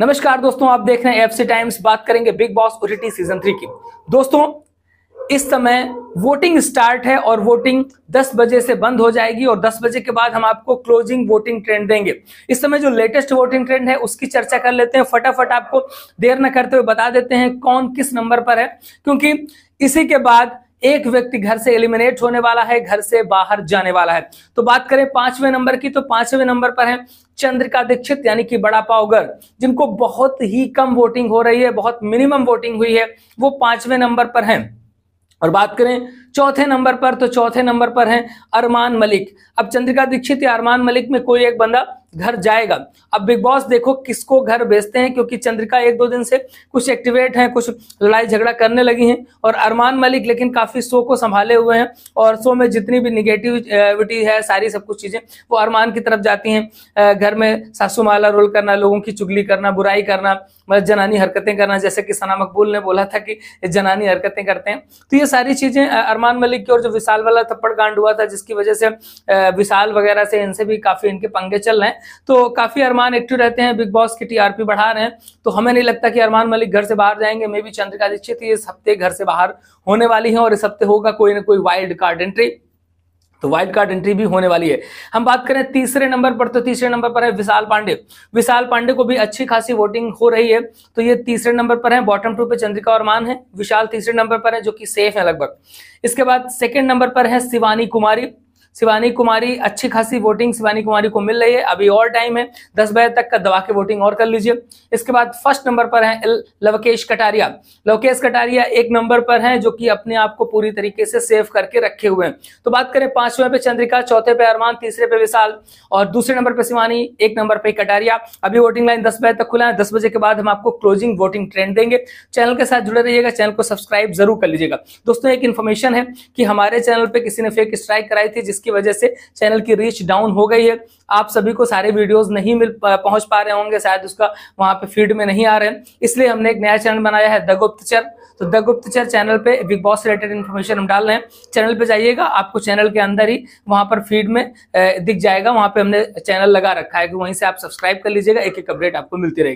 नमस्कार दोस्तों आप देख रहे हैं एफसी टाइम्स बात करेंगे Bigg Boss OTT season three की दोस्तों इस समय वोटिंग स्टार्ट है और वोटिंग 10 बजे से बंद हो जाएगी और 10 बजे के बाद हम आपको क्लोजिंग वोटिंग ट्रेंड देंगे इस समय जो लेटेस्ट वोटिंग ट्रेंड है उसकी चर्चा कर लेते हैं फटाफट आपको देर न करते हुए बता देते हैं कौन किस नंबर पर है क्योंकि इसी के बाद एक व्यक्ति घर से एलिमिनेट होने वाला है घर से बाहर जाने वाला है तो बात करें पांचवें नंबर की तो पांचवें नंबर पर है चंद्रिका दीक्षित यानी कि बड़ा पावगर जिनको बहुत ही कम वोटिंग हो रही है बहुत मिनिमम वोटिंग हुई है वो पांचवें नंबर पर है और बात करें चौथे नंबर पर तो चौथे नंबर पर हैं अरमान मलिक अब चंद्रिका दीक्षित या अरमान मलिक में कोई एक बंदा घर जाएगा अब बिग बॉस देखो किसको घर भेजते हैं क्योंकि चंद्रिका एक दो दिन से कुछ एक्टिवेट हैं कुछ लड़ाई झगड़ा करने लगी हैं और अरमान मलिक लेकिन काफ़ी शो को संभाले हुए हैं और शो में जितनी भी निगेटिविटी है सारी सब कुछ चीज़ें वो अरमान की तरफ जाती हैं घर में सासू माला रोल करना लोगों की चुगली करना बुराई करना मतलब जनानी हरकतें करना जैसे कि सना मकबूल ने बोला था कि जनानी हरकतें करते हैं तो ये सारी चीज़ें अरमान मलिक की और जो विशाल वाला थप्पड़ कांड हुआ था जिसकी वजह से विशाल वगैरह से इनसे भी काफ़ी इनके पंगे चल रहे हैं तो काफी अरमान एक्टिव रहते हैं बिग बॉस की टीआरपी बढ़ा रहे हैं तो हमें नहीं लगता कि अरमान मलिक घर से बाहर जाएंगे मे भी चंद्रिका दीक्षित इस हफ्ते घर से बाहर होने वाली है और इस हफ्ते होगा कोई ना कोई वाइल्ड कार्ड एंट्री तो वाइल्ड कार्ड एंट्री भी होने वाली है हम बात करें तीसरे नंबर पर तो तीसरे नंबर पर है विशाल पांडे विशाल पांडे को भी अच्छी खासी वोटिंग हो रही है तो ये तीसरे नंबर पर है बॉटम टू पे चंद्रिका और मान है विशाल तीसरे नंबर पर है जो कि सेफ है लगभग इसके बाद सेकंड नंबर पर है शिवानी कुमारी शिवानी कुमारी अच्छी खासी वोटिंग शिवानी कुमारी को मिल रही है अभी और टाइम है दस बजे तक का दबा के वोटिंग और कर लीजिए इसके बाद फर्स्ट नंबर पर है लवकेश कटारिया लवकेश कटारिया एक नंबर पर है जो कि अपने आप को पूरी तरीके से सेव करके रखे हुए हैं तो बात करें पांचवें पे चंद्रिका चौथे पे अरमान तीसरे पे विशाल और दूसरे नंबर पे शिवानी एक नंबर पे कटारिया अभी वोटिंग लाइन दस बजे तक खुला है दस बजे के बाद हम आपको क्लोजिंग वोटिंग ट्रेंड देंगे चैनल के साथ जुड़े रहिएगा चैनल को सब्सक्राइब जरूर कर लीजिएगा दोस्तों एक इन्फॉर्मेशन है कि हमारे चैनल पर किसी ने फेक स्ट्राइक कराई थी जिसके जिसकी वजह से चैनल की रीच डाउन हो गई है आप सभी को सारे वीडियोस नहीं मिल पहुंच पा रहे होंगे शायद उसका वहां पे फीड में नहीं आ रहे हैं इसलिए हमने एक नया चैनल बनाया है द गुप्तचर तो द गुप्तचर चैनल पे बिग बॉस रिलेटेड इन्फॉर्मेशन हम डाल रहे हैं चैनल पे जाइएगा आपको चैनल के अंदर ही वहां पर फीड में दिख जाएगा वहां पे हमने चैनल लगा रखा है कि वहीं से आप सब्सक्राइब कर लीजिएगा एक एक अपडेट आपको मिलती रहेगी